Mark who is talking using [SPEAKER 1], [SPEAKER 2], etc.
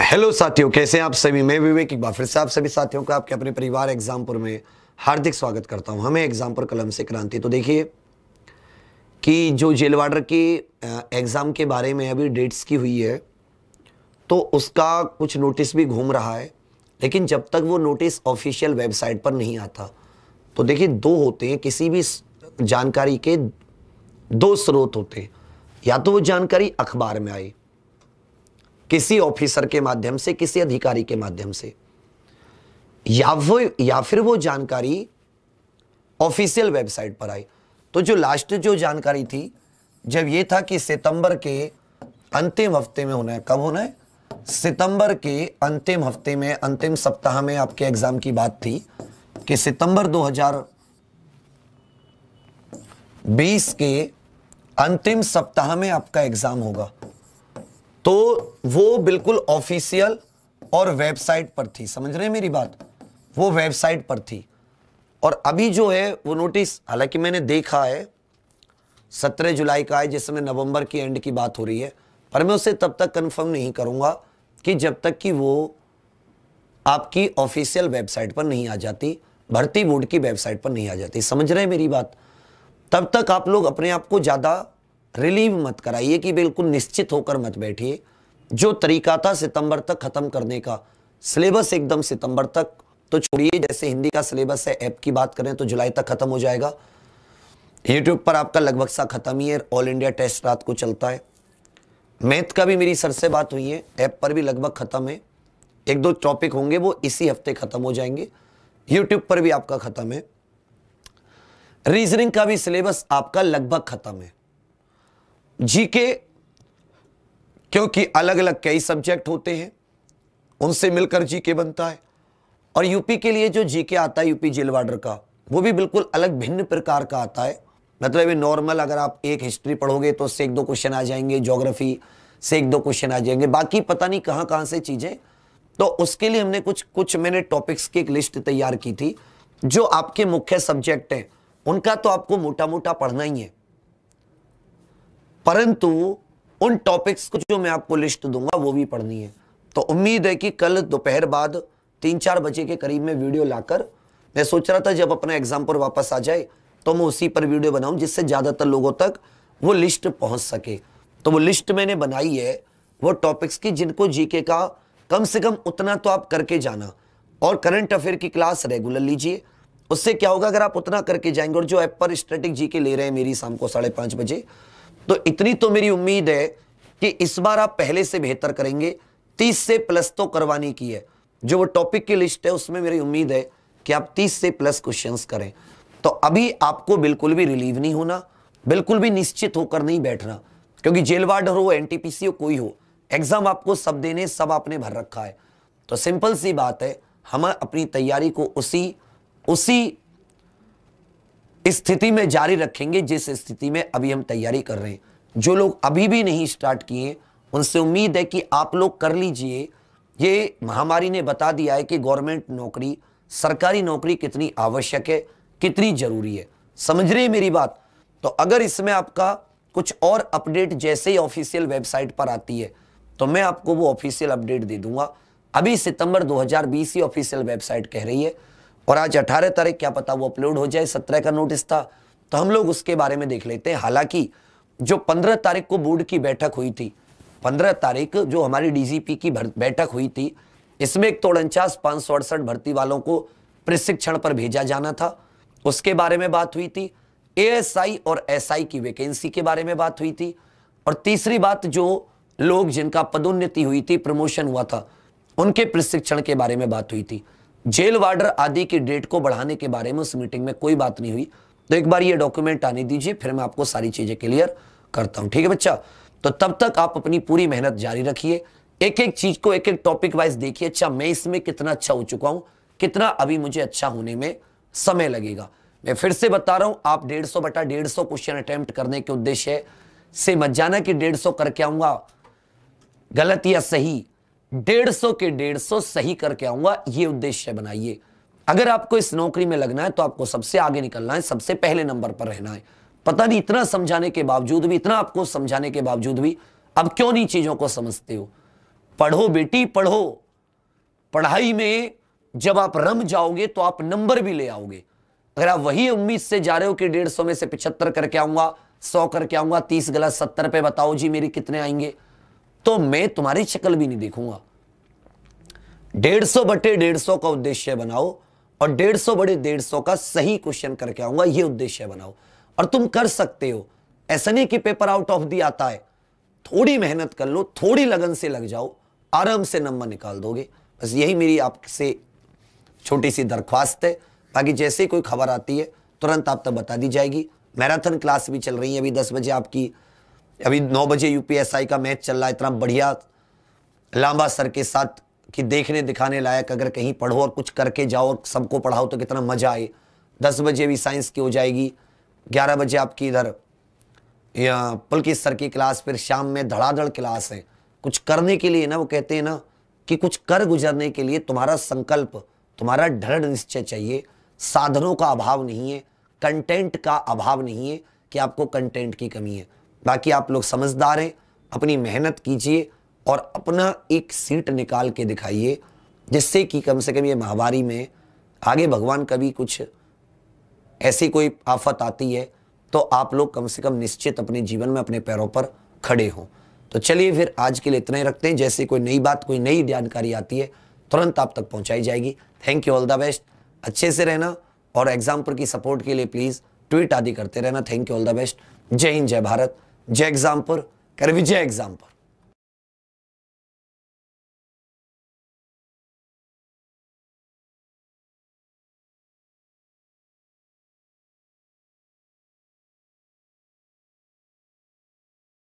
[SPEAKER 1] hello साथियों कैसे हैं आप सभी मैं विवेक एक बार फिर से आप सभी साथियों का आपके अपने परिवार एग्जामपुर में हार्दिक स्वागत करता हूं हमें एग्जामपुर कलम से क्रांति तो देखिए कि जो जेल वार्डर की एग्ज़ाम के बारे में अभी डेट्स की हुई है तो उसका कुछ नोटिस भी घूम रहा है लेकिन जब तक वो नोटिस ऑफिशियल वेबसाइट पर नहीं आता तो देखिए दो होते हैं किसी भी जानकारी के दो स्रोत होते हैं या तो वो जानकारी अखबार में आई किसी ऑफिसर के माध्यम से किसी अधिकारी के माध्यम से या वो या फिर वो जानकारी ऑफिशियल वेबसाइट पर आई तो जो लास्ट जो जानकारी थी जब ये था कि सितंबर के अंतिम हफ्ते में होना है कब होना है सितंबर के अंतिम हफ्ते में अंतिम सप्ताह में आपके एग्जाम की बात थी कि सितंबर 2020 के अंतिम सप्ताह में आपका एग्जाम होगा तो वो बिल्कुल ऑफिशियल और वेबसाइट पर थी समझ रहे हैं मेरी बात वो वेबसाइट पर थी और अभी जो है वो नोटिस हालांकि मैंने देखा है सत्रह जुलाई का है जिस समय नवंबर की एंड की बात हो रही है पर मैं उसे तब तक कंफर्म नहीं करूँगा कि जब तक कि वो आपकी ऑफिशियल वेबसाइट पर नहीं आ जाती भर्ती बोर्ड की वेबसाइट पर नहीं आ जाती समझ रहे हैं मेरी बात तब तक आप लोग अपने आप को ज़्यादा रिलीव मत कराइए कि बिल्कुल निश्चित होकर मत बैठिए जो तरीका था सितंबर तक ख़त्म करने का सिलेबस एकदम सितंबर तक तो छोड़िए जैसे हिंदी का सिलेबस है ऐप की बात करें तो जुलाई तक ख़त्म हो जाएगा यूट्यूब पर आपका लगभग सा ख़त्म ही है ऑल इंडिया टेस्ट रात को चलता है मैथ का भी मेरी सर से बात हुई है ऐप पर भी लगभग ख़त्म है एक दो टॉपिक होंगे वो इसी हफ्ते ख़त्म हो जाएंगे यूट्यूब पर भी आपका ख़त्म है रीजनिंग का भी सिलेबस आपका लगभग ख़त्म है जीके क्योंकि अलग अलग कई सब्जेक्ट होते हैं उनसे मिलकर जीके बनता है और यूपी के लिए जो जीके आता है यूपी जेल वार्डर का वो भी बिल्कुल अलग भिन्न प्रकार का आता है मतलब ये नॉर्मल अगर आप एक हिस्ट्री पढ़ोगे तो उससे एक दो क्वेश्चन आ जाएंगे जोग्राफी से एक दो क्वेश्चन आ जाएंगे बाकी पता नहीं कहाँ कहाँ से चीज़ें तो उसके लिए हमने कुछ कुछ मैंने टॉपिक्स की एक लिस्ट तैयार की थी जो आपके मुख्य सब्जेक्ट हैं उनका तो आपको मोटा मोटा पढ़ना ही है परंतु उन टॉपिक्स को जो मैं आपको लिस्ट दूंगा वो भी पढ़नी है तो उम्मीद है कि कल दोपहर बाद तीन चार बजे के करीब में वीडियो लाकर मैं सोच रहा था जब अपना एग्जाम पर वापस आ जाए तो मैं उसी पर वीडियो बनाऊं जिससे ज़्यादातर लोगों तक वो लिस्ट पहुंच सके तो वो लिस्ट मैंने बनाई है वो टॉपिक्स की जिनको जीके का कम से कम उतना तो आप करके जाना और करंट अफेयर की क्लास रेगुलर लीजिए उससे क्या होगा अगर आप उतना करके जाएंगे और जो ऐप पर स्ट्रेटिक जी ले रहे हैं मेरी शाम को साढ़े बजे तो इतनी तो मेरी उम्मीद है कि इस बार आप पहले से बेहतर करेंगे तीस से प्लस तो करवाने की है जो वो टॉपिक की लिस्ट है उसमें मेरी उम्मीद है कि आप तीस से प्लस क्वेश्चन करें तो अभी आपको बिल्कुल भी रिलीव नहीं होना बिल्कुल भी निश्चित होकर नहीं बैठना क्योंकि जेल वार्डर हो एन हो कोई हो एग्जाम आपको सब देने सब आपने भर रखा है तो सिंपल सी बात है हम अपनी तैयारी को उसी उसी स्थिति में जारी रखेंगे जिस स्थिति में अभी हम तैयारी कर रहे हैं जो लोग अभी भी नहीं स्टार्ट किए उनसे उम्मीद है कि आप लोग कर लीजिए ये महामारी ने बता दिया है कि गवर्नमेंट नौकरी सरकारी नौकरी कितनी आवश्यक है कितनी ज़रूरी है समझ रही है मेरी बात तो अगर इसमें आपका कुछ और अपडेट जैसे ही ऑफिशियल वेबसाइट पर आती है तो मैं आपको वो ऑफिशियल अपडेट दे दूंगा अभी सितंबर 2020 ही ऑफिशियल वेबसाइट कह रही है और आज अठारह तारीख क्या पता वो अपलोड हो जाए सत्रह का नोटिस था तो हम लोग उसके बारे में देख लेते हैं हालांकि जो पंद्रह तारीख को बोर्ड की बैठक हुई थी पंद्रह तारीख जो हमारी डीजीपी की बैठक हुई थी इसमें एक तो उनचास सौ अड़सठ भर्ती वालों को प्रशिक्षण पर भेजा जाना था उसके बारे में बात हुई थी ए और एस की वैकेंसी के बारे में बात हुई थी और तीसरी बात जो लोग जिनका पदोन्नति हुई थी प्रमोशन हुआ था उनके प्रशिक्षण के बारे में बात हुई थी जेल वार्डर आदि की डेट को बढ़ाने के बारे में उस मीटिंग में कोई बात नहीं हुई तो एक बार ये डॉक्यूमेंट आने दीजिए फिर मैं आपको सारी चीज़ें क्लियर करता हूं ठीक है बच्चा तो तब तक आप अपनी पूरी मेहनत जारी रखिए एक एक चीज़ को एक एक टॉपिक वाइज देखिए अच्छा मैं इसमें कितना अच्छा हो चुका हूं कितना अभी मुझे अच्छा होने में समय लगेगा मैं फिर से बता रहा हूं आप डेढ़ सौ बटा डेढ़ सौ क्वेश्चन अटेम्प्ट करने के उद्देश्य से मत जाना कि डेढ़ सौ करके आऊंगा गलत या सही डेढ़ सौ के डेढ़ सौ सही करके आऊंगा ये उद्देश्य बनाइए अगर आपको इस नौकरी में लगना है तो आपको सबसे आगे निकलना है सबसे पहले नंबर पर रहना है पता नहीं इतना समझाने के बावजूद भी इतना आपको समझाने के बावजूद भी अब क्यों नहीं चीजों को समझते हो पढ़ो बेटी पढ़ो पढ़ाई में जब आप रम जाओगे तो आप नंबर भी ले आओगे अगर आप वही उम्मीद से जा रहे हो कि डेढ़ सौ में से पिछहत्तर करके आऊंगा सौ करके आऊंगा तीस गलत सत्तर पे बताओ जी मेरी कितने आएंगे तो मैं तुम्हारी शक्ल भी नहीं देखूंगा डेढ़ सौ बटे डेढ़ सौ का उद्देश्य बनाओ और डेढ़ सौ बटे डेढ़ सौ का सही क्वेश्चन करके आऊंगा ये उद्देश्य बनाओ और तुम कर सकते हो ऐसा नहीं कि पेपर आउट ऑफ दी आता है थोड़ी मेहनत कर लो थोड़ी लगन से लग जाओ आराम से नंबर निकाल दोगे बस यही मेरी आपसे छोटी सी दरख्वास्त है बाकी जैसे ही कोई खबर आती है तुरंत आप तक बता दी जाएगी मैराथन क्लास भी चल रही है अभी दस बजे आपकी अभी नौ बजे यूपीएसआई का मैच चल रहा है इतना बढ़िया लांबा सर के साथ कि देखने दिखाने लायक अगर कहीं पढ़ो और कुछ करके जाओ और सबको पढ़ाओ तो कितना मज़ा आए दस बजे भी साइंस की हो जाएगी ग्यारह बजे आपकी इधर या पुलकित सर की क्लास फिर शाम में धड़ाधड़ क्लास है कुछ करने के लिए ना वो कहते हैं ना कि कुछ कर गुजरने के लिए तुम्हारा संकल्प तुम्हारा दृढ़ निश्चय चाहिए साधनों का अभाव नहीं है कंटेंट का अभाव नहीं है कि आपको कंटेंट की कमी है ताकि आप लोग समझदार हैं अपनी मेहनत कीजिए और अपना एक सीट निकाल के दिखाइए जिससे कि कम से कम ये महावारी में आगे भगवान कभी कुछ ऐसी कोई आफत आती है तो आप लोग कम से कम निश्चित अपने जीवन में अपने पैरों पर खड़े हों तो चलिए फिर आज के लिए इतना ही रखते हैं जैसे कोई नई बात कोई नई जानकारी आती है तुरंत आप तक पहुंचाई जाएगी thank you all the best अच्छे से रहना और एग्जाम्पल की सपोर्ट के लिए प्लीज़ ट्वीट आदि करते रहना thank you all the best जय हिंद जय भारत जे एग्जाम्पर कर विजय एग्जाम्पर